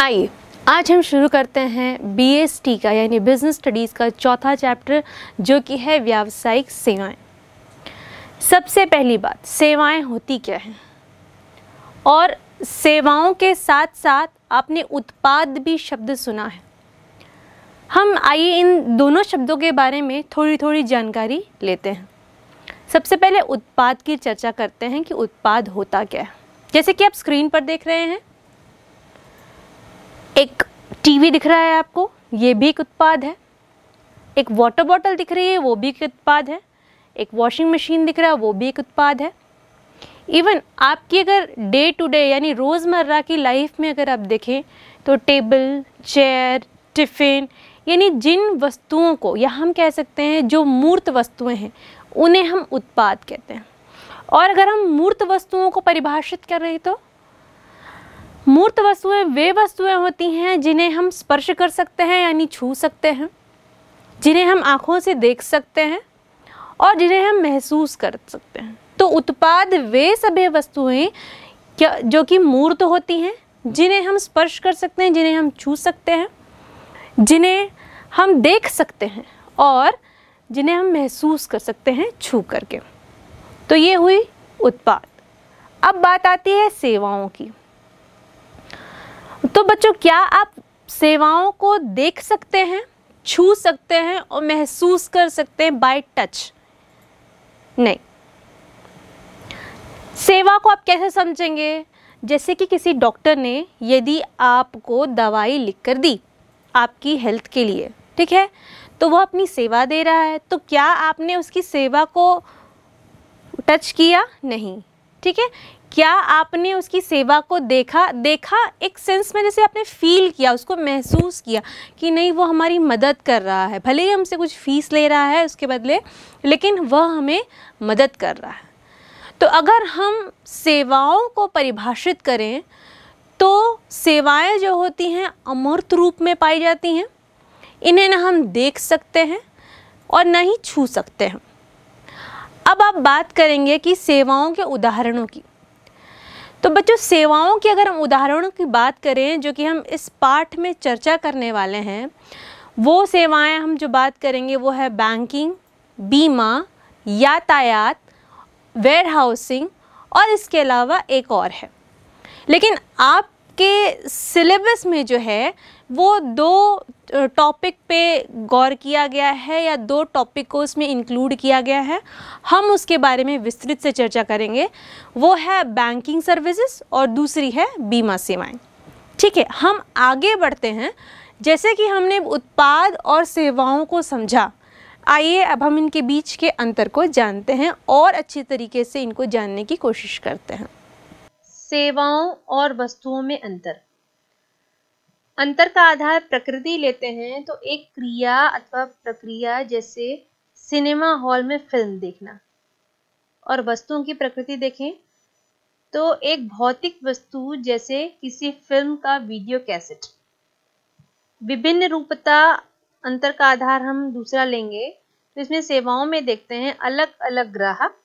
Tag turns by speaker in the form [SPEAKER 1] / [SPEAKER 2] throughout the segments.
[SPEAKER 1] आइए आज हम शुरू करते हैं बीएसटी का यानी बिजनेस स्टडीज़ का चौथा चैप्टर जो कि है व्यावसायिक सेवाएं सबसे पहली बात सेवाएं होती क्या हैं और सेवाओं के साथ साथ आपने उत्पाद भी शब्द सुना है हम आइए इन दोनों शब्दों के बारे में थोड़ी थोड़ी जानकारी लेते हैं सबसे पहले उत्पाद की चर्चा करते हैं कि उत्पाद होता क्या है जैसे कि आप स्क्रीन पर देख रहे हैं एक टीवी दिख रहा है आपको ये भी एक उत्पाद है एक वाटर बॉटल दिख रही है वो भी एक उत्पाद है एक वॉशिंग मशीन दिख रहा है वो भी एक उत्पाद है इवन आपकी अगर डे टू डे यानी रोज़मर्रा की लाइफ में अगर आप देखें तो टेबल चेयर टिफ़िन यानी जिन वस्तुओं को या हम कह सकते हैं जो मूर्त वस्तुएं हैं उन्हें हम उत्पाद कहते हैं और अगर हम मूर्त वस्तुओं को परिभाषित कर रहे तो मूर्त वस्तुएं वे वस्तुएं होती हैं जिन्हें हम स्पर्श कर सकते हैं यानी छू सकते हैं जिन्हें हम आँखों से देख सकते हैं और जिन्हें हम महसूस कर सकते हैं तो उत्पाद वे सभी वस्तुएं क्या जो कि मूर्त होती हैं जिन्हें हम स्पर्श कर सकते हैं जिन्हें हम छू सकते हैं जिन्हें हम देख सकते हैं और जिन्हें हम महसूस कर सकते हैं छू करके तो ये हुई उत्पाद अब बात आती है सेवाओं की तो बच्चों क्या आप सेवाओं को देख सकते हैं छू सकते हैं और महसूस कर सकते हैं बाय टच नहीं सेवा को आप कैसे समझेंगे जैसे कि किसी डॉक्टर ने यदि आपको दवाई लिख कर दी आपकी हेल्थ के लिए ठीक है तो वह अपनी सेवा दे रहा है तो क्या आपने उसकी सेवा को टच किया नहीं ठीक है क्या आपने उसकी सेवा को देखा देखा एक सेंस में जैसे आपने फील किया उसको महसूस किया कि नहीं वो हमारी मदद कर रहा है भले ही हमसे कुछ फीस ले रहा है उसके बदले लेकिन वह हमें मदद कर रहा है तो अगर हम सेवाओं को परिभाषित करें तो सेवाएं जो होती हैं अमूर्त रूप में पाई जाती हैं इन्हें ना हम देख सकते हैं और ना ही छू सकते हैं अब आप बात करेंगे कि सेवाओं के उदाहरणों की तो बच्चों सेवाओं की अगर हम उदाहरणों की बात करें जो कि हम इस पाठ में चर्चा करने वाले हैं वो सेवाएं हम जो बात करेंगे वो है बैंकिंग बीमा यातायात वेयर हाउसिंग और इसके अलावा एक और है लेकिन आप के सिलेबस में जो है वो दो टॉपिक पे गौर किया गया है या दो टॉपिक को उसमें इंक्लूड किया गया है हम उसके बारे में विस्तृत से चर्चा करेंगे वो है बैंकिंग सर्विसेज और दूसरी है बीमा सेवाएं ठीक है हम आगे बढ़ते हैं जैसे कि हमने उत्पाद और सेवाओं को समझा आइए अब हम इनके बीच के अंतर को जानते हैं और अच्छे तरीके से इनको जानने की कोशिश करते हैं सेवाओं और वस्तुओं में अंतर अंतर का आधार प्रकृति लेते हैं तो एक क्रिया अथवा प्रक्रिया जैसे सिनेमा हॉल में फिल्म देखना और वस्तुओं की प्रकृति देखें तो एक भौतिक वस्तु जैसे किसी फिल्म का वीडियो कैसेट विभिन्न रूपता अंतर का आधार हम दूसरा लेंगे तो इसमें सेवाओं में देखते हैं अलग अलग ग्राहक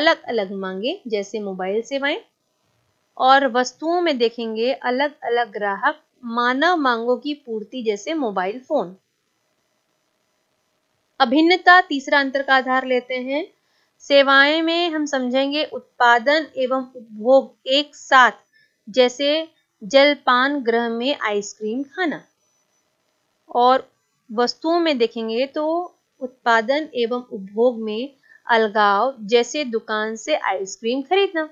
[SPEAKER 1] अलग अलग मांगे जैसे मोबाइल सेवाएं और वस्तुओं में देखेंगे अलग अलग ग्राहक मानव मांगों की पूर्ति जैसे मोबाइल फोन अभिन्नता तीसरा अंतर का आधार लेते हैं सेवाएं में हम समझेंगे उत्पादन एवं उपभोग एक साथ जैसे जलपान ग्रह में आइसक्रीम खाना और वस्तुओं में देखेंगे तो उत्पादन एवं उपभोग में अलगाव जैसे दुकान से आइसक्रीम खरीदना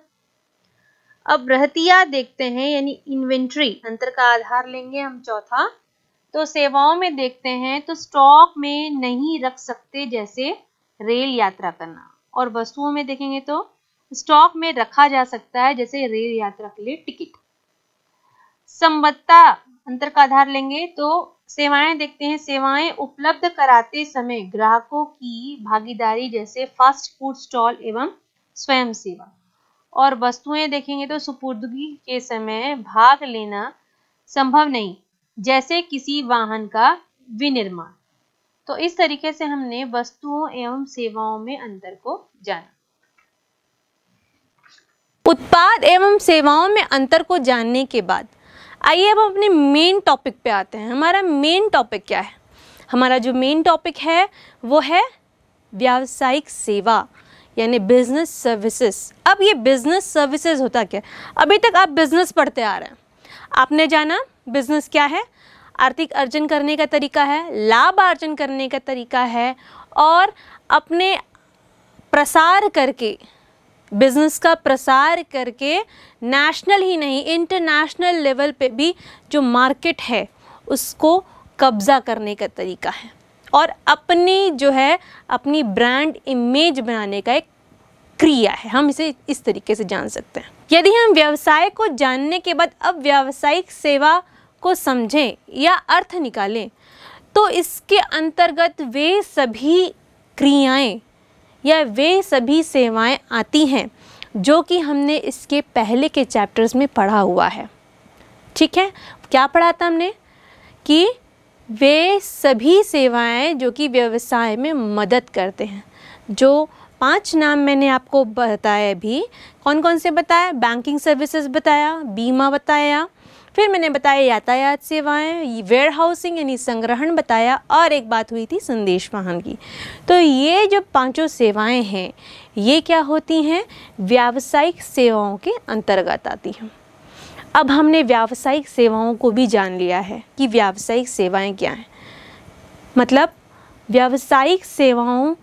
[SPEAKER 1] अब रहतिया देखते हैं यानी इन्वेंट्री अंतर का आधार लेंगे हम चौथा तो सेवाओं में देखते हैं तो स्टॉक में नहीं रख सकते जैसे रेल यात्रा करना और वस्तुओं में देखेंगे तो स्टॉक में रखा जा सकता है जैसे रेल यात्रा के लिए टिकट संबत्ता अंतर का आधार लेंगे तो सेवाएं देखते हैं सेवाएं उपलब्ध कराते समय ग्राहकों की भागीदारी जैसे फास्ट फूड स्टॉल एवं स्वयं सेवा और वस्तुएं देखेंगे तो सुपुर्दगी के समय भाग लेना संभव नहीं जैसे किसी वाहन का विनिर्माण तो इस तरीके से हमने वस्तुओं एवं सेवाओं में अंतर को जाना उत्पाद एवं सेवाओं में अंतर को जानने के बाद आइए अब अपने मेन टॉपिक पे आते हैं हमारा मेन टॉपिक क्या है हमारा जो मेन टॉपिक है वो है व्यावसायिक सेवा यानी बिज़नेस सर्विसेज अब ये बिज़नेस सर्विसेज होता क्या अभी तक आप बिज़नेस पढ़ते आ रहे हैं आपने जाना बिज़नेस क्या है आर्थिक अर्जन करने का तरीका है लाभ अर्जन करने का तरीका है और अपने प्रसार करके बिजनेस का प्रसार करके नेशनल ही नहीं इंटरनेशनल लेवल पे भी जो मार्केट है उसको कब्ज़ा करने का तरीका है और अपनी जो है अपनी ब्रांड इमेज बनाने का एक क्रिया है हम इसे इस तरीके से जान सकते हैं यदि हम व्यवसाय को जानने के बाद अब व्यावसायिक सेवा को समझें या अर्थ निकालें तो इसके अंतर्गत वे सभी क्रियाएं या वे सभी सेवाएं आती हैं जो कि हमने इसके पहले के चैप्टर्स में पढ़ा हुआ है ठीक है क्या पढ़ा था हमने कि वे सभी सेवाएं जो कि व्यवसाय में मदद करते हैं जो पांच नाम मैंने आपको बताया भी कौन कौन से बताया बैंकिंग सर्विसेज बताया बीमा बताया फिर मैंने बताया यातायात सेवाएं वेयर हाउसिंग यानी संग्रहण बताया और एक बात हुई थी संदेश वाहन की तो ये जो पांचों सेवाएं हैं ये क्या होती हैं व्यावसायिक सेवाओं के अंतर्गत आती हैं अब हमने व्यावसायिक सेवाओं को भी जान लिया है कि व्यावसायिक सेवाएं क्या हैं मतलब व्यावसायिक सेवाओं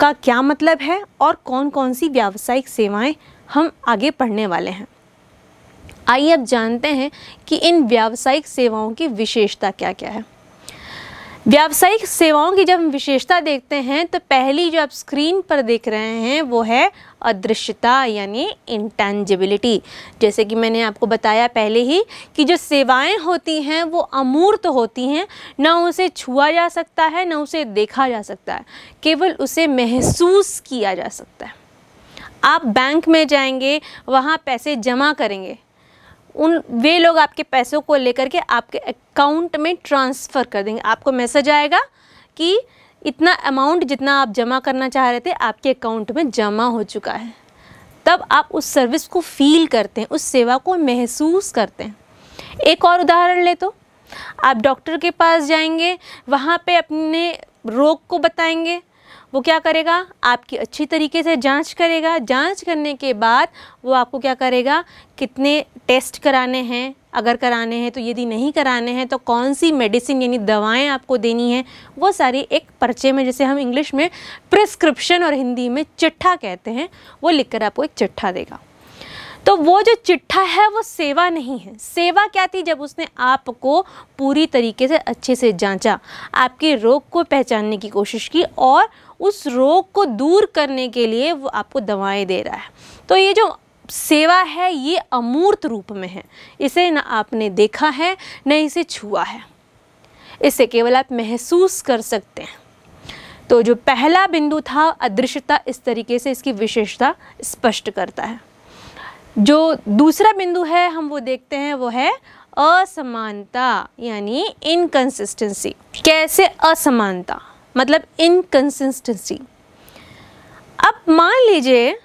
[SPEAKER 1] का क्या मतलब है और कौन कौन सी व्यावसायिक सेवाएं हम आगे पढ़ने वाले हैं आइए अब जानते हैं कि इन व्यावसायिक सेवाओं की विशेषता क्या क्या है व्यावसायिक सेवाओं की जब हम विशेषता देखते हैं तो पहली जो आप स्क्रीन पर देख रहे हैं वो है अदृश्यता यानी इंटेंजिबिलिटी जैसे कि मैंने आपको बताया पहले ही कि जो सेवाएं होती हैं वो अमूर्त होती हैं ना उसे छुआ जा सकता है ना उसे देखा जा सकता है केवल उसे महसूस किया जा सकता है आप बैंक में जाएंगे वहाँ पैसे जमा करेंगे उन वे लोग आपके पैसों को लेकर के आपके अकाउंट में ट्रांसफ़र कर देंगे आपको मैसेज आएगा कि इतना अमाउंट जितना आप जमा करना चाह रहे थे आपके अकाउंट में जमा हो चुका है तब आप उस सर्विस को फील करते हैं उस सेवा को महसूस करते हैं एक और उदाहरण ले तो आप डॉक्टर के पास जाएंगे वहाँ पे अपने रोग को बताएंगे वो क्या करेगा आपकी अच्छी तरीके से जांच करेगा जांच करने के बाद वो आपको क्या करेगा कितने टेस्ट कराने हैं अगर कराने हैं तो यदि नहीं कराने हैं तो कौन सी मेडिसिन यानी दवाएं आपको देनी है वो सारी एक पर्चे में जैसे हम इंग्लिश में प्रिस्क्रिप्शन और हिंदी में चिट्ठा कहते हैं वो लिखकर आपको एक चिट्ठा देगा तो वो जो चिट्ठा है वो सेवा नहीं है सेवा क्या थी जब उसने आपको पूरी तरीके से अच्छे से जांचा आपके रोग को पहचानने की कोशिश की और उस रोग को दूर करने के लिए वो आपको दवाएं दे रहा है तो ये जो सेवा है ये अमूर्त रूप में है इसे ना आपने देखा है न इसे छुआ है इसे केवल आप महसूस कर सकते हैं तो जो पहला बिंदु था अदृश्यता इस तरीके से इसकी विशेषता स्पष्ट करता है जो दूसरा बिंदु है हम वो देखते हैं वो है असमानता यानी इनकन्सिस्टेंसी कैसे असमानता मतलब इनकन्सिस्टेंसी अब मान लीजिए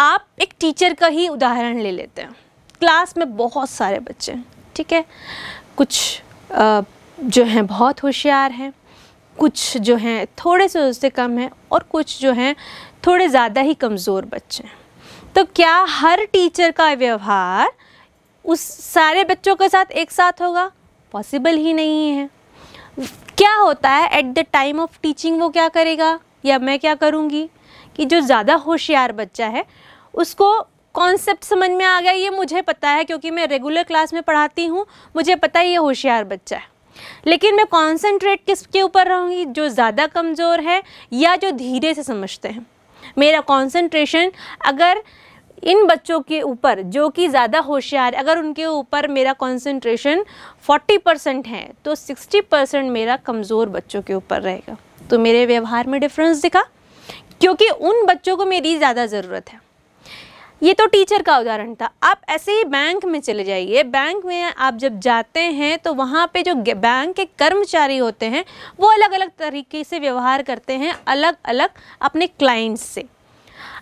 [SPEAKER 1] आप एक टीचर का ही उदाहरण ले लेते हैं क्लास में बहुत सारे बच्चे ठीक है कुछ आ, जो हैं बहुत होशियार हैं कुछ जो हैं थोड़े से उससे कम हैं और कुछ जो हैं थोड़े ज़्यादा ही कमज़ोर बच्चे हैं तो क्या हर टीचर का व्यवहार उस सारे बच्चों के साथ एक साथ होगा पॉसिबल ही नहीं है क्या होता है at the time of teaching वो क्या करेगा या मैं क्या करूँगी कि जो ज़्यादा होशियार बच्चा है उसको कॉन्सेप्ट समझ में आ गया ये मुझे पता है क्योंकि मैं रेगुलर क्लास में पढ़ाती हूँ मुझे पता है ये होशियार बच्चा है लेकिन मैं कॉन्सेंट्रेट किसके ऊपर रहूँगी जो ज़्यादा कमज़ोर है या जो धीरे से समझते हैं मेरा कॉन्सेंट्रेशन अगर इन बच्चों के ऊपर जो कि ज़्यादा होशियार अगर उनके ऊपर मेरा कंसंट्रेशन 40 परसेंट है तो 60 परसेंट मेरा कमज़ोर बच्चों के ऊपर रहेगा तो मेरे व्यवहार में डिफरेंस दिखा क्योंकि उन बच्चों को मेरी ज़्यादा ज़रूरत है ये तो टीचर का उदाहरण था आप ऐसे ही बैंक में चले जाइए बैंक में आप जब जाते हैं तो वहाँ पे जो बैंक के कर्मचारी होते हैं वो अलग अलग तरीके से व्यवहार करते हैं अलग अलग अपने क्लाइंट्स से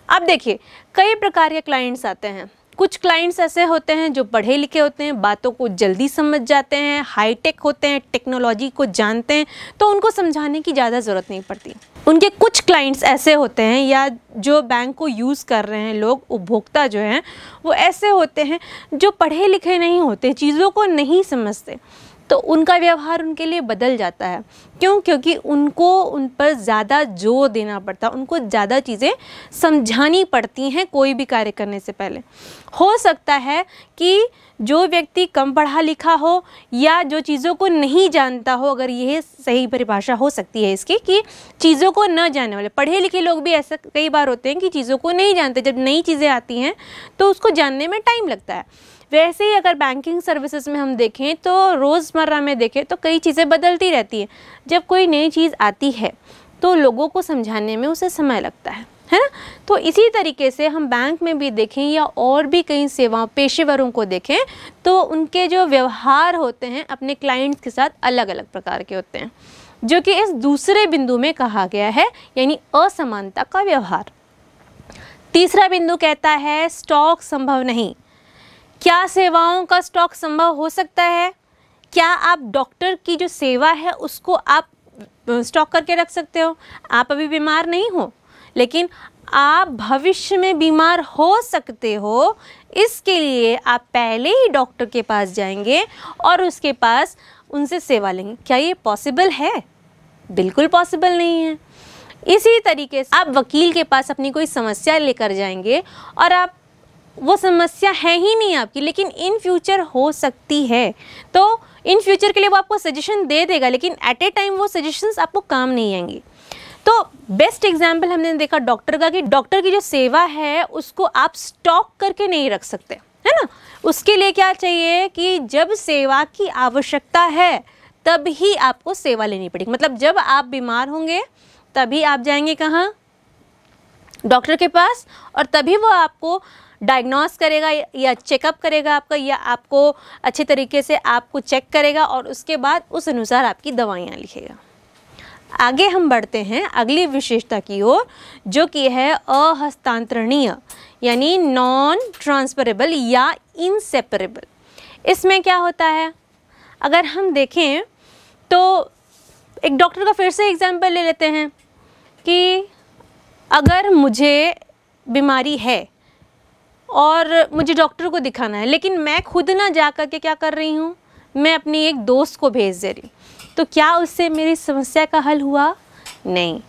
[SPEAKER 1] अब देखिए कई प्रकार के क्लाइंट्स आते हैं कुछ क्लाइंट्स ऐसे होते हैं जो पढ़े लिखे होते हैं बातों को जल्दी समझ जाते हैं हाईटेक होते हैं टेक्नोलॉजी को जानते हैं तो उनको समझाने की ज़्यादा ज़रूरत नहीं पड़ती उनके कुछ क्लाइंट्स ऐसे होते हैं या जो बैंक को यूज़ कर रहे हैं लोग उपभोक्ता जो हैं वो ऐसे होते हैं जो पढ़े लिखे नहीं होते चीज़ों को नहीं समझते तो उनका व्यवहार उनके लिए बदल जाता है क्यों क्योंकि उनको उन पर ज़्यादा जोर देना पड़ता है उनको ज़्यादा चीज़ें समझानी पड़ती हैं कोई भी कार्य करने से पहले हो सकता है कि जो व्यक्ति कम पढ़ा लिखा हो या जो चीज़ों को नहीं जानता हो अगर यह सही परिभाषा हो सकती है इसकी कि चीज़ों को न जानने वाले पढ़े लिखे लोग भी ऐसा कई बार होते हैं कि चीज़ों को नहीं जानते जब नई चीज़ें आती हैं तो उसको जानने में टाइम लगता है वैसे ही अगर बैंकिंग सर्विसेज में हम देखें तो रोज़मर्रा में देखें तो कई चीज़ें बदलती रहती हैं जब कोई नई चीज़ आती है तो लोगों को समझाने में उसे समय लगता है है ना तो इसी तरीके से हम बैंक में भी देखें या और भी कई सेवाओं पेशेवरों को देखें तो उनके जो व्यवहार होते हैं अपने क्लाइंट्स के साथ अलग अलग प्रकार के होते हैं जो कि इस दूसरे बिंदु में कहा गया है यानी असमानता का व्यवहार तीसरा बिंदु कहता है स्टॉक संभव नहीं क्या सेवाओं का स्टॉक संभव हो सकता है क्या आप डॉक्टर की जो सेवा है उसको आप स्टॉक करके रख सकते हो आप अभी बीमार नहीं हो लेकिन आप भविष्य में बीमार हो सकते हो इसके लिए आप पहले ही डॉक्टर के पास जाएंगे और उसके पास उनसे सेवा लेंगे क्या ये पॉसिबल है बिल्कुल पॉसिबल नहीं है इसी तरीके से आप वकील के पास अपनी कोई समस्या लेकर जाएंगे और आप वो समस्या है ही नहीं आपकी लेकिन इन फ्यूचर हो सकती है तो इन फ्यूचर के लिए वो आपको सजेशन दे देगा लेकिन एट ए टाइम वो सजेशंस आपको काम नहीं आएंगे तो बेस्ट एग्जाम्पल हमने देखा डॉक्टर का कि डॉक्टर की जो सेवा है उसको आप स्टॉक करके नहीं रख सकते है ना उसके लिए क्या चाहिए कि जब सेवा की आवश्यकता है तब ही आपको सेवा लेनी पड़ेगी मतलब जब आप बीमार होंगे तभी आप जाएंगे कहाँ डॉक्टर के पास और तभी वो आपको डायग्नोस करेगा या चेकअप करेगा आपका या आपको अच्छे तरीके से आपको चेक करेगा और उसके बाद उस अनुसार आपकी दवाइयाँ लिखेगा आगे हम बढ़ते हैं अगली विशेषता की ओर जो कि है अहस्तांतरणीय यानी नॉन ट्रांसफरेबल या इनसेपरेबल इसमें क्या होता है अगर हम देखें तो एक डॉक्टर का फिर से एग्ज़ाम्पल ले लेते हैं कि अगर मुझे बीमारी है और मुझे डॉक्टर को दिखाना है लेकिन मैं खुद ना जा कर के क्या कर रही हूँ मैं अपनी एक दोस्त को भेज दे रही तो क्या उससे मेरी समस्या का हल हुआ नहीं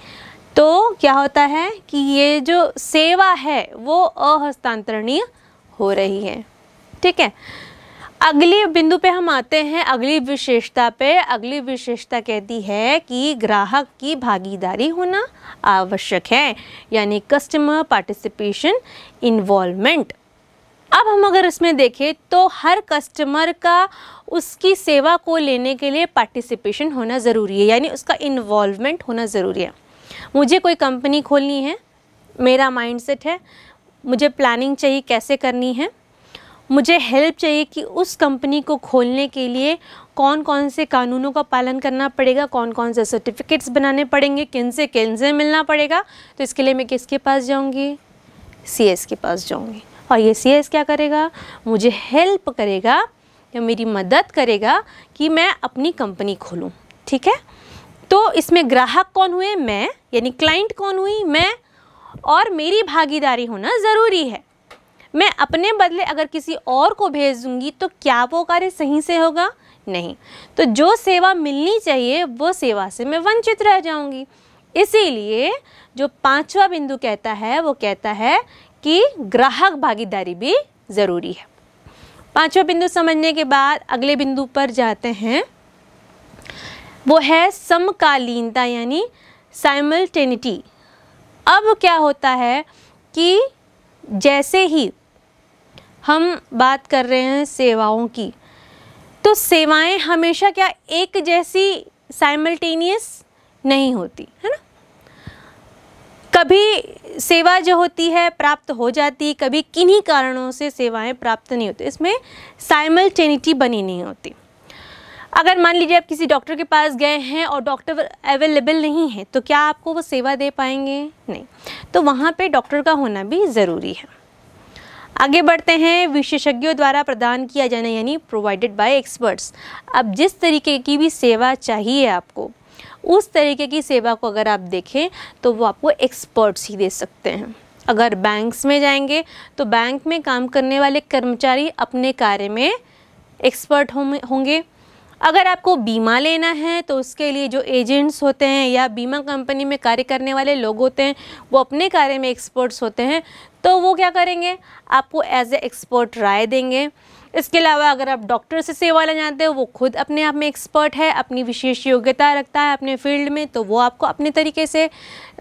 [SPEAKER 1] तो क्या होता है कि ये जो सेवा है वो अहस्तांतरणीय हो रही है ठीक है अगली बिंदु पे हम आते हैं अगली विशेषता पे अगली विशेषता कहती है कि ग्राहक की भागीदारी होना आवश्यक है यानी कस्टमर पार्टिसिपेशन इन्वॉल्वमेंट अब हम अगर इसमें देखें तो हर कस्टमर का उसकी सेवा को लेने के लिए पार्टिसिपेशन होना ज़रूरी है यानी उसका इन्वॉल्वमेंट होना ज़रूरी है मुझे कोई कंपनी खोलनी है मेरा माइंडसेट है मुझे प्लानिंग चाहिए कैसे करनी है मुझे हेल्प चाहिए कि उस कंपनी को खोलने के लिए कौन कौन से कानूनों का पालन करना पड़ेगा कौन कौन से सर्टिफिकेट्स बनाने पड़ेंगे किन से किन से मिलना पड़ेगा तो इसके लिए मैं किसके पास जाऊँगी सी के पास जाऊँगी और ये सी क्या करेगा मुझे हेल्प करेगा या मेरी मदद करेगा कि मैं अपनी कंपनी खोलूँ ठीक है तो इसमें ग्राहक कौन हुए मैं यानी क्लाइंट कौन हुई मैं और मेरी भागीदारी होना ज़रूरी है मैं अपने बदले अगर किसी और को भेज दूँगी तो क्या वो कार्य सही से होगा नहीं तो जो सेवा मिलनी चाहिए वो सेवा से मैं वंचित रह जाऊँगी इसीलिए जो पांचवा बिंदु कहता है वो कहता है कि ग्राहक भागीदारी भी ज़रूरी है पांचवा बिंदु समझने के बाद अगले बिंदु पर जाते हैं वो है समकालीनता यानी साइमल्टेनिटी अब क्या होता है कि जैसे ही हम बात कर रहे हैं सेवाओं की तो सेवाएं हमेशा क्या एक जैसी साइमल्टेनियस नहीं होती है ना कभी सेवा जो होती है प्राप्त हो जाती कभी किन्हीं कारणों से सेवाएं प्राप्त नहीं होती इसमें साइमल्टेनिटी बनी नहीं होती अगर मान लीजिए आप किसी डॉक्टर के पास गए हैं और डॉक्टर अवेलेबल नहीं है तो क्या आपको वो सेवा दे पाएंगे नहीं तो वहाँ पे डॉक्टर का होना भी ज़रूरी है आगे बढ़ते हैं विशेषज्ञों द्वारा प्रदान किया जाना यानी प्रोवाइडेड बाय एक्सपर्ट्स अब जिस तरीके की भी सेवा चाहिए आपको उस तरीके की सेवा को अगर आप देखें तो वो आपको एक्सपर्ट्स ही दे सकते हैं अगर बैंक्स में जाएंगे तो बैंक में काम करने वाले कर्मचारी अपने कार्य में एक्सपर्ट होंगे अगर आपको बीमा लेना है तो उसके लिए जो एजेंट्स होते हैं या बीमा कंपनी में कार्य करने वाले लोग होते हैं वो अपने कार्य में एक्सपर्ट्स होते हैं तो वो क्या करेंगे आपको एज ए एक्सपर्ट राय देंगे इसके अलावा अगर आप डॉक्टर से सेवा लेना चाहते हो वो खुद अपने आप में एक्सपर्ट है अपनी विशेष योग्यता रखता है अपने फील्ड में तो वो आपको अपने तरीके से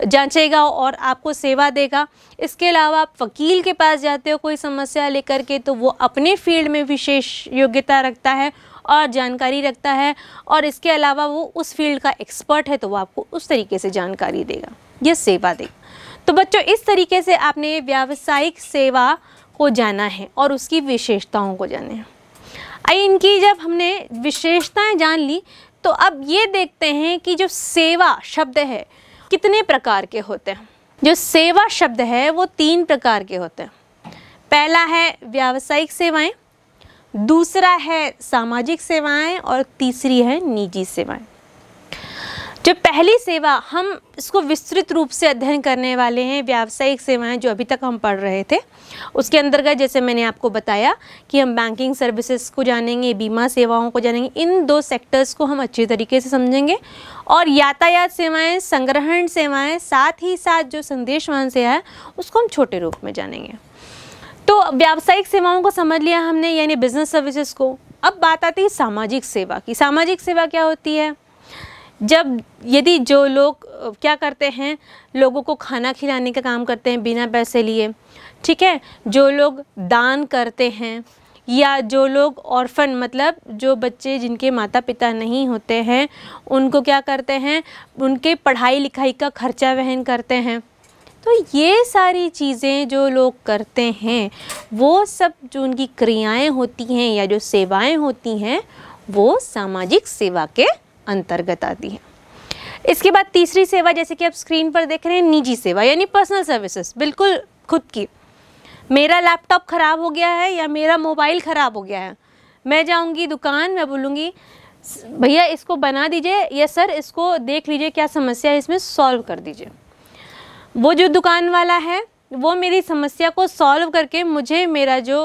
[SPEAKER 1] जांचेगा और आपको सेवा देगा इसके अलावा आप वकील के पास जाते हो कोई समस्या लेकर के तो वो अपने फील्ड में विशेष योग्यता रखता है और जानकारी रखता है और इसके अलावा वो उस फील्ड का एक्सपर्ट है तो वो आपको उस तरीके से जानकारी देगा यह सेवा देगा तो बच्चों इस तरीके से आपने व्यावसायिक सेवा को जाना है और उसकी विशेषताओं को जाना है आई इनकी जब हमने विशेषताएं जान ली तो अब ये देखते हैं कि जो सेवा शब्द है कितने प्रकार के होते हैं जो सेवा शब्द है वो तीन प्रकार के होते हैं पहला है व्यावसायिक सेवाएं दूसरा है सामाजिक सेवाएं और तीसरी है निजी सेवाएं जो पहली सेवा हम इसको विस्तृत रूप से अध्ययन करने वाले हैं व्यावसायिक सेवाएं जो अभी तक हम पढ़ रहे थे उसके अंतर्गत जैसे मैंने आपको बताया कि हम बैंकिंग सर्विसेज को जानेंगे बीमा सेवाओं को जानेंगे इन दो सेक्टर्स को हम अच्छे तरीके से समझेंगे और यातायात सेवाएं संग्रहण सेवाएं साथ ही साथ जो संदेशवान सेवा है उसको हम छोटे रूप में जानेंगे तो व्यावसायिक सेवाओं को समझ लिया हमने यानी बिजनेस सर्विसेज को अब बात आती है सामाजिक सेवा की सामाजिक सेवा क्या होती है जब यदि जो लोग क्या करते हैं लोगों को खाना खिलाने का काम करते हैं बिना पैसे लिए ठीक है जो लोग दान करते हैं या जो लोग ऑर्फन मतलब जो बच्चे जिनके माता पिता नहीं होते हैं उनको क्या करते हैं उनके पढ़ाई लिखाई का खर्चा वहन करते हैं तो ये सारी चीज़ें जो लोग करते हैं वो सब जो उनकी क्रियाएं होती हैं या जो सेवाएं होती हैं वो सामाजिक सेवा के अंतर्गत आती हैं इसके बाद तीसरी सेवा जैसे कि आप स्क्रीन पर देख रहे हैं निजी सेवा यानी पर्सनल सर्विसेज बिल्कुल खुद की मेरा लैपटॉप ख़राब हो गया है या मेरा मोबाइल ख़राब हो गया है मैं जाऊंगी दुकान मैं बोलूँगी भैया इसको बना दीजिए या सर इसको देख लीजिए क्या समस्या है इसमें सॉल्व कर दीजिए वो जो दुकान वाला है वो मेरी समस्या को सॉल्व करके मुझे मेरा जो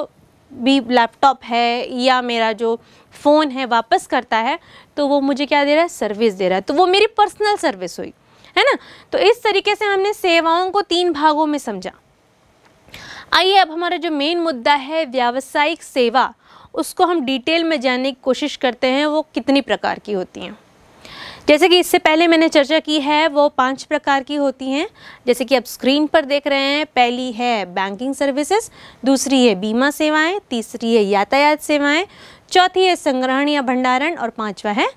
[SPEAKER 1] भी लैपटॉप है या मेरा जो फ़ोन है वापस करता है तो वो मुझे क्या दे रहा है सर्विस दे रहा है तो वो मेरी पर्सनल सर्विस हुई है ना तो इस तरीके से हमने सेवाओं को तीन भागों में समझा आइए अब हमारा जो मेन मुद्दा है व्यावसायिक सेवा उसको हम डिटेल में जानने की कोशिश करते हैं वो कितनी प्रकार की होती हैं जैसे कि इससे पहले मैंने चर्चा की है वो पांच प्रकार की होती हैं जैसे कि आप स्क्रीन पर देख रहे हैं पहली है बैंकिंग सर्विसेज दूसरी है बीमा सेवाएं तीसरी है यातायात सेवाएं चौथी है संग्रहण या भंडारण और पाँचवा है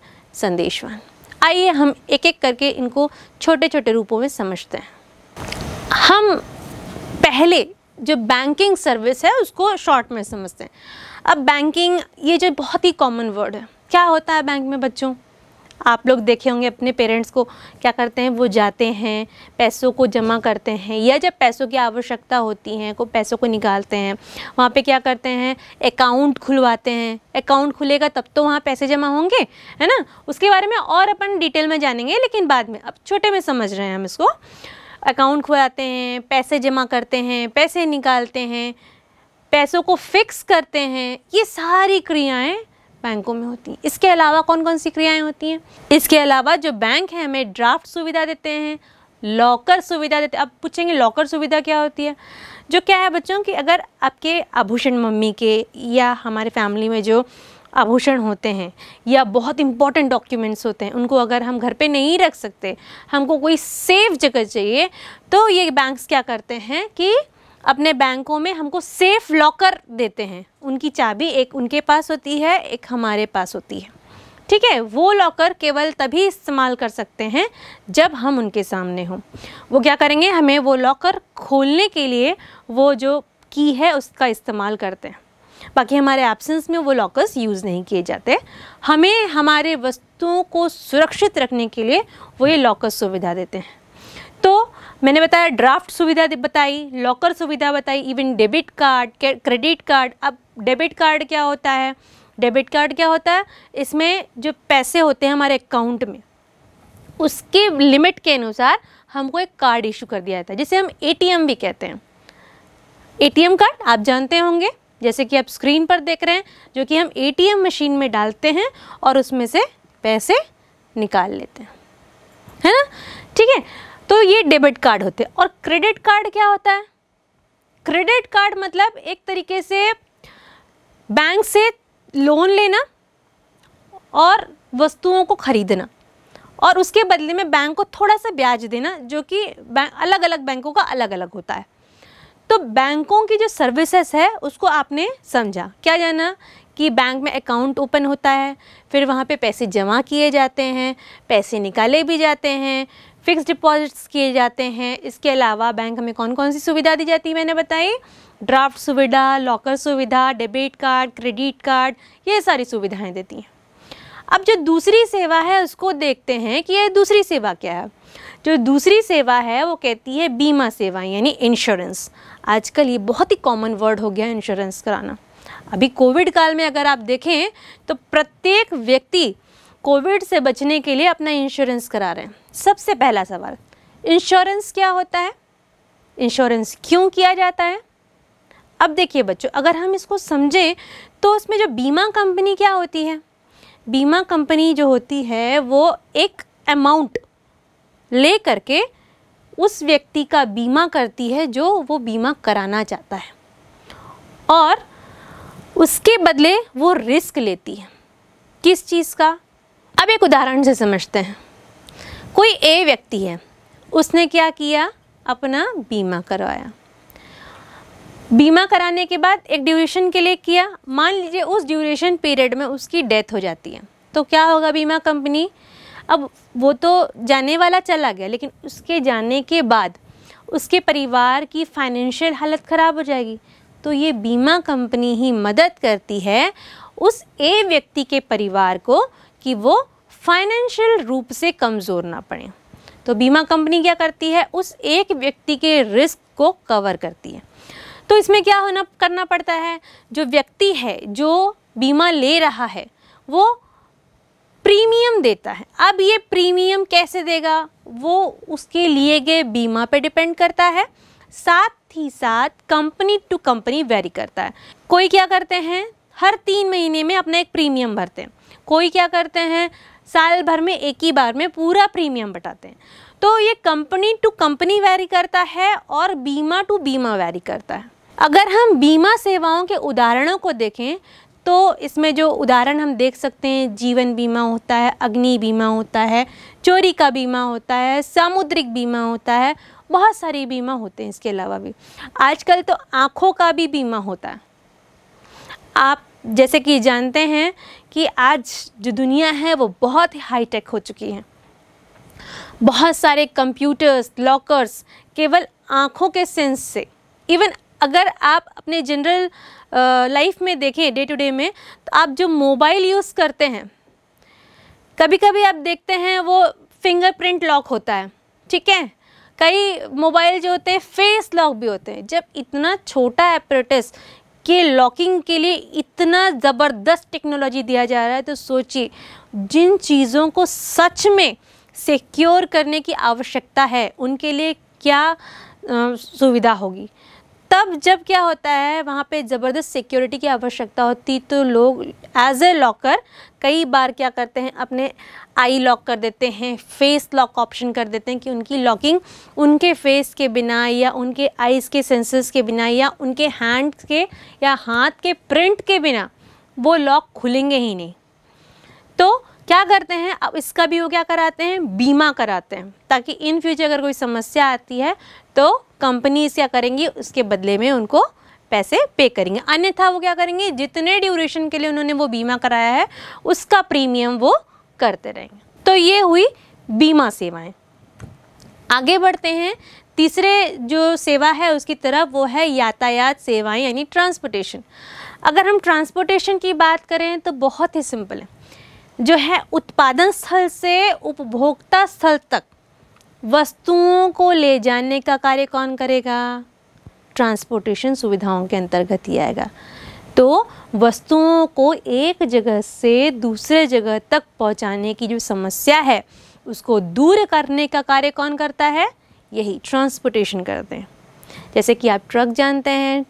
[SPEAKER 1] संदेशवान आइए हम एक एक करके इनको छोटे छोटे रूपों में समझते हैं हम पहले जो बैंकिंग सर्विस है उसको शॉर्ट में समझते हैं अब बैंकिंग ये जो बहुत ही कॉमन वर्ड है क्या होता है बैंक में बच्चों आप लोग देखे होंगे अपने पेरेंट्स को क्या करते हैं वो जाते हैं पैसों को जमा करते हैं या जब पैसों की आवश्यकता होती है को पैसों को निकालते हैं वहाँ पे क्या करते हैं अकाउंट खुलवाते हैं अकाउंट खुलेगा तब तो वहाँ पैसे जमा होंगे है ना उसके बारे में और अपन डिटेल में जानेंगे लेकिन बाद में अब छोटे में समझ रहे हैं हम इसको अकाउंट खुलवाते हैं पैसे जमा करते हैं पैसे निकालते हैं पैसों को फिक्स करते हैं ये सारी क्रियाएं बैंकों में होती हैं इसके अलावा कौन कौन सी क्रियाएं होती हैं इसके अलावा जो बैंक है हमें ड्राफ्ट सुविधा देते हैं लॉकर सुविधा देते अब पूछेंगे लॉकर सुविधा क्या होती है जो क्या है बच्चों कि अगर आपके आभूषण मम्मी के या हमारे फैमिली में जो आभूषण होते हैं या बहुत इंपॉर्टेंट डॉक्यूमेंट्स होते हैं उनको अगर हम घर पे नहीं रख सकते हमको कोई सेफ जगह चाहिए तो ये बैंक्स क्या करते हैं कि अपने बैंकों में हमको सेफ लॉकर देते हैं उनकी चाबी एक उनके पास होती है एक हमारे पास होती है ठीक है वो लॉकर केवल तभी इस्तेमाल कर सकते हैं जब हम उनके सामने हों वो क्या करेंगे हमें वो लॉकर खोलने के लिए वो जो की है उसका इस्तेमाल करते हैं बाकी हमारे एब्सेंस में वो लॉकर्स यूज़ नहीं किए जाते हमें हमारे वस्तुओं को सुरक्षित रखने के लिए वो ये लॉकर सुविधा देते हैं तो मैंने बताया ड्राफ्ट सुविधा बताई लॉकर सुविधा बताई even debit card credit card अब डेबिट कार्ड क्या होता है डेबिट कार्ड क्या होता है इसमें जो पैसे होते हैं हमारे अकाउंट में उसके लिमिट के अनुसार हमको एक कार्ड इशू कर दिया जाता है जिसे हम ए भी कहते हैं ए कार्ड आप जानते होंगे जैसे कि आप स्क्रीन पर देख रहे हैं जो कि हम ए मशीन में डालते हैं और उसमें से पैसे निकाल लेते हैं है ना ठीक है तो ये डेबिट कार्ड होते हैं और क्रेडिट कार्ड क्या होता है क्रेडिट कार्ड मतलब एक तरीके से बैंक से लोन लेना और वस्तुओं को ख़रीदना और उसके बदले में बैंक को थोड़ा सा ब्याज देना जो कि अलग अलग बैंकों का अलग अलग होता है तो बैंकों की जो सर्विसेज है उसको आपने समझा क्या जाना कि बैंक में अकाउंट ओपन होता है फिर वहाँ पे पैसे जमा किए जाते हैं पैसे निकाले भी जाते हैं फिक्स डिपॉजिट्स किए जाते हैं इसके अलावा बैंक हमें कौन कौन सी सुविधा दी जाती है मैंने बताई ड्राफ्ट सुविधा लॉकर सुविधा डेबिट कार्ड क्रेडिट कार्ड ये सारी सुविधाएं देती हैं अब जो दूसरी सेवा है उसको देखते हैं कि ये दूसरी सेवा क्या है जो दूसरी सेवा है वो कहती है बीमा सेवा यानी इंश्योरेंस आजकल ये बहुत ही कॉमन वर्ड हो गया इंश्योरेंस कराना अभी कोविड काल में अगर आप देखें तो प्रत्येक व्यक्ति कोविड से बचने के लिए अपना इंश्योरेंस करा रहे हैं सबसे पहला सवाल इंश्योरेंस क्या होता है इंश्योरेंस क्यों किया जाता है अब देखिए बच्चों अगर हम इसको समझें तो उसमें जो बीमा कंपनी क्या होती है बीमा कंपनी जो होती है वो एक अमाउंट ले करके उस व्यक्ति का बीमा करती है जो वो बीमा कराना चाहता है और उसके बदले वो रिस्क लेती है किस चीज़ का अब एक उदाहरण से समझते हैं कोई ए व्यक्ति है उसने क्या किया अपना बीमा करवाया बीमा कराने के बाद एक ड्यूरेशन के लिए किया मान लीजिए उस ड्यूरेशन पीरियड में उसकी डेथ हो जाती है तो क्या होगा बीमा कंपनी अब वो तो जाने वाला चला गया लेकिन उसके जाने के बाद उसके परिवार की फाइनेंशियल हालत ख़राब हो जाएगी तो ये बीमा कंपनी ही मदद करती है उस ए व्यक्ति के परिवार को कि वो फाइनेंशियल रूप से कमज़ोर ना पड़े तो बीमा कंपनी क्या करती है उस एक व्यक्ति के रिस्क को कवर करती है तो इसमें क्या होना करना पड़ता है जो व्यक्ति है जो बीमा ले रहा है वो प्रीमियम देता है अब ये प्रीमियम कैसे देगा वो उसके लिए गए बीमा पे डिपेंड करता है साथ ही साथ कंपनी टू कंपनी वेरी करता है कोई क्या करते हैं हर तीन महीने में अपना एक प्रीमियम भरते हैं कोई क्या करते हैं साल भर में एक ही बार में पूरा प्रीमियम बटाते हैं तो ये कंपनी टू कंपनी वैरी करता है और बीमा टू बीमा वैरी करता है अगर हम बीमा सेवाओं के उदाहरणों को देखें तो इसमें जो उदाहरण हम देख सकते हैं जीवन बीमा होता है अग्नि बीमा होता है चोरी का बीमा होता है सामुद्रिक बीमा होता है बहुत सारे बीमा होते हैं इसके अलावा भी आजकल तो आँखों का भी बीमा होता है आप जैसे कि जानते हैं कि आज जो दुनिया है वो बहुत ही हाईटेक हो चुकी है बहुत सारे कंप्यूटर्स लॉकर्स केवल आँखों के सेंस से इवन अगर आप अपने जनरल लाइफ में देखें डे टू डे में तो आप जो मोबाइल यूज़ करते हैं कभी कभी आप देखते हैं वो फिंगरप्रिंट लॉक होता है ठीक है कई मोबाइल जो होते हैं फेस लॉक भी होते हैं जब इतना छोटा एपरेटस कि लॉकिंग के लिए इतना ज़बरदस्त टेक्नोलॉजी दिया जा रहा है तो सोचिए जिन चीज़ों को सच में सिक्योर करने की आवश्यकता है उनके लिए क्या सुविधा होगी तब जब क्या होता है वहाँ पे ज़बरदस्त सिक्योरिटी की आवश्यकता होती तो लोग एज ए लॉकर कई बार क्या करते हैं अपने आई लॉक कर देते हैं फेस लॉक ऑप्शन कर देते हैं कि उनकी लॉकिंग उनके फेस के बिना या उनके आइज़ के सेंसर्स के बिना या उनके हैंड के या हाथ के प्रिंट के बिना वो लॉक खुलेंगे ही नहीं तो क्या करते हैं अब इसका भी वो क्या कराते हैं बीमा कराते हैं ताकि इन फ्यूचर अगर कोई समस्या आती है तो कंपनीज क्या करेंगी उसके बदले में उनको पैसे पे करेंगे अन्यथा वो क्या करेंगे जितने ड्यूरेशन के लिए उन्होंने वो बीमा कराया है उसका प्रीमियम वो करते रहेंगे तो ये हुई बीमा सेवाएं आगे बढ़ते हैं तीसरे जो सेवा है उसकी तरफ वो है यातायात सेवाएं यानी ट्रांसपोर्टेशन अगर हम ट्रांसपोर्टेशन की बात करें तो बहुत ही सिंपल है जो है उत्पादन स्थल से उपभोक्ता स्थल तक वस्तुओं को ले जाने का कार्य कौन करेगा ट्रांसपोर्टेशन सुविधाओं के अंतर्गत ही आएगा तो वस्तुओं को एक जगह से दूसरे जगह तक पहुंचाने की जो समस्या है उसको दूर करने का कार्य कौन करता है यही ट्रांसपोर्टेशन करते हैं जैसे कि आप ट्रक जानते हैं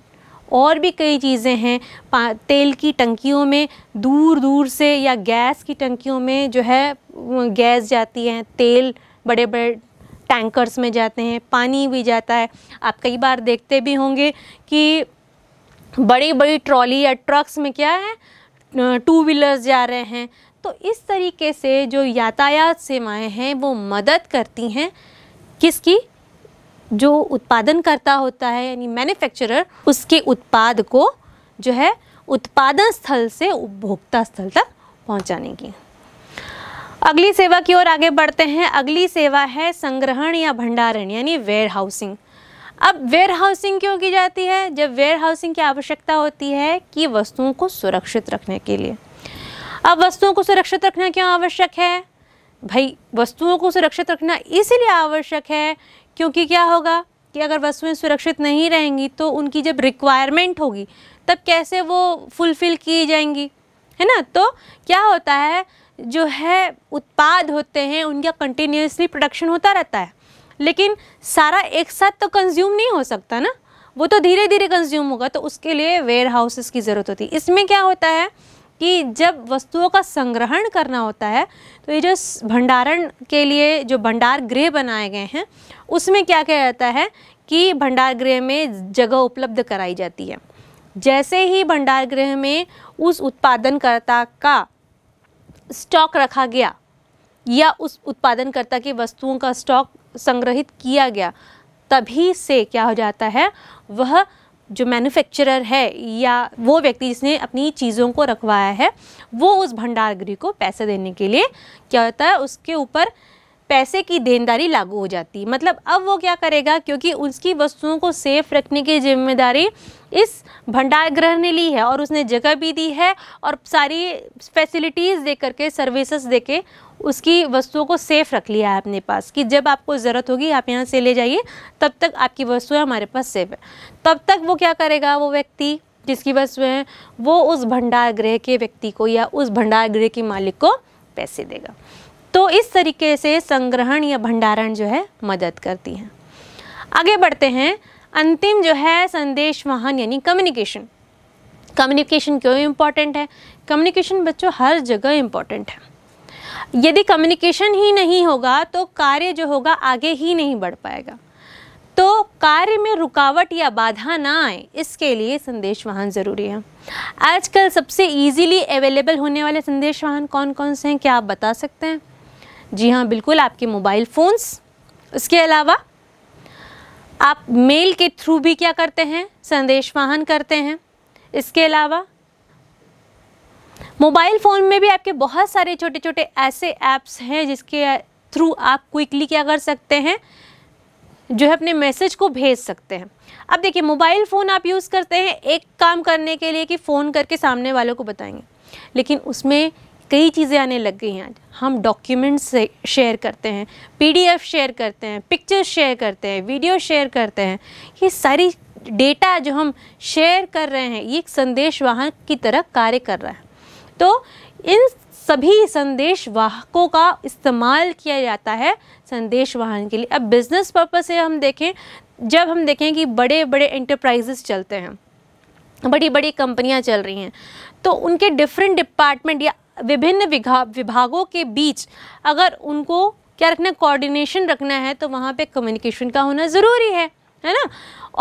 [SPEAKER 1] और भी कई चीज़ें हैं तेल की टंकियों में दूर दूर से या गैस की टंकियों में जो है गैस जाती है तेल बड़े बड़े टैंकर्स में जाते हैं पानी भी जाता है आप कई बार देखते भी होंगे कि बड़ी बड़ी ट्रॉली या ट्रक्स में क्या है टू व्हीलर्स जा रहे हैं तो इस तरीके से जो यातायात सेवाएं हैं वो मदद करती हैं किसकी जो उत्पादन करता होता है यानी मैन्युफैक्चरर उसके उत्पाद को जो है उत्पादन स्थल से उपभोक्ता स्थल तक पहुंचाने की अगली सेवा की ओर आगे बढ़ते हैं अगली सेवा है संग्रहण या भंडारण यानी वेयर हाउसिंग अब वेयर हाउसिंग क्यों की जाती है जब वेयर हाउसिंग की आवश्यकता होती है कि वस्तुओं को सुरक्षित रखने के लिए अब वस्तुओं को सुरक्षित रखना क्यों आवश्यक है भाई वस्तुओं को सुरक्षित रखना इसलिए आवश्यक है क्योंकि क्या होगा कि अगर वस्तुएं सुरक्षित नहीं रहेंगी तो उनकी जब रिक्वायरमेंट होगी तब कैसे वो फुलफ़िल की जाएंगी है ना तो क्या होता है जो है उत्पाद होते हैं उनका कंटिन्यूसली प्रोडक्शन होता रहता है लेकिन सारा एक साथ तो कंज्यूम नहीं हो सकता ना वो तो धीरे धीरे कंज्यूम होगा तो उसके लिए वेयर हाउसेस की ज़रूरत होती है इसमें क्या होता है कि जब वस्तुओं का संग्रहण करना होता है तो ये जो भंडारण के लिए जो भंडार गृह बनाए गए हैं उसमें क्या किया जाता है कि भंडार गृह में जगह उपलब्ध कराई जाती है जैसे ही भंडार गृह में उस उत्पादनकर्ता का स्टॉक रखा गया या उस उत्पादनकर्ता की वस्तुओं का स्टॉक संग्रहित किया गया तभी से क्या हो जाता है वह जो मैन्युफैक्चरर है या वो व्यक्ति जिसने अपनी चीज़ों को रखवाया है वो उस भंडार गृह को पैसे देने के लिए क्या होता है उसके ऊपर पैसे की देनदारी लागू हो जाती है मतलब अब वो क्या करेगा क्योंकि उसकी वस्तुओं को सेफ रखने की जिम्मेदारी इस भंडार गृह ने ली है और उसने जगह भी दी है और सारी फैसिलिटीज़ दे करके सर्विसेज दे के उसकी वस्तुओं को सेफ़ रख लिया है अपने पास कि जब आपको ज़रूरत होगी आप यहाँ से ले जाइए तब तक आपकी वस्तुएँ हमारे पास सेफ है तब तक वो क्या करेगा वो व्यक्ति जिसकी वस्तुएँ हैं वो उस भंडार गृह के व्यक्ति को या उस भंडार गृह के मालिक को पैसे देगा तो इस तरीके से संग्रहण या भंडारण जो है मदद करती हैं आगे बढ़ते हैं अंतिम जो है संदेश वाहन यानी कम्युनिकेशन कम्युनिकेशन क्यों इम्पॉर्टेंट है कम्युनिकेशन बच्चों हर जगह इम्पॉर्टेंट है यदि कम्युनिकेशन ही नहीं होगा तो कार्य जो होगा आगे ही नहीं बढ़ पाएगा तो कार्य में रुकावट या बाधा ना आए इसके लिए संदेश वाहन ज़रूरी है आजकल सबसे इजीली अवेलेबल होने वाले संदेश वाहन कौन कौन से हैं क्या आप बता सकते हैं जी हाँ बिल्कुल आपके मोबाइल फ़ोन्स उसके अलावा आप मेल के थ्रू भी क्या करते हैं संदेश वाहन करते हैं इसके अलावा मोबाइल फ़ोन में भी आपके बहुत सारे छोटे छोटे ऐसे ऐप्स हैं जिसके थ्रू आप क्विकली क्या कर सकते हैं जो है अपने मैसेज को भेज सकते हैं अब देखिए मोबाइल फ़ोन आप यूज़ करते हैं एक काम करने के लिए कि फ़ोन करके सामने वालों को बताएंगे लेकिन उसमें कई चीज़ें आने लग गई हैं आज हम डॉक्यूमेंट्स शेयर करते हैं पीडीएफ शेयर करते हैं पिक्चर्स शेयर करते हैं वीडियो शेयर करते हैं ये सारी डेटा जो हम शेयर कर रहे हैं ये एक संदेश वाहन की तरह कार्य कर रहा है तो इन सभी संदेश वाहकों का इस्तेमाल किया जाता है संदेश वाहन के लिए अब बिज़नेस पर्पज़ से हम देखें जब हम देखें कि बड़े बड़े इंटरप्राइजेस चलते हैं बड़ी बड़ी कंपनियां चल रही हैं तो उनके डिफरेंट डिपार्टमेंट या विभिन्न विभागों के बीच अगर उनको क्या रखना कोऑर्डिनेशन रखना है तो वहाँ पे कम्युनिकेशन का होना ज़रूरी है है ना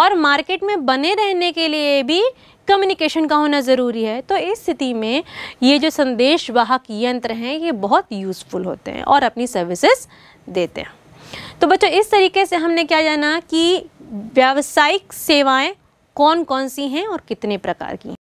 [SPEAKER 1] और मार्केट में बने रहने के लिए भी कम्युनिकेशन का होना ज़रूरी है तो इस स्थिति में ये जो संदेश वाहक यंत्र हैं ये बहुत यूज़फुल होते हैं और अपनी सर्विसेज देते हैं तो बच्चों इस तरीके से हमने क्या जाना कि व्यावसायिक सेवाएं कौन कौन सी हैं और कितने प्रकार की हैं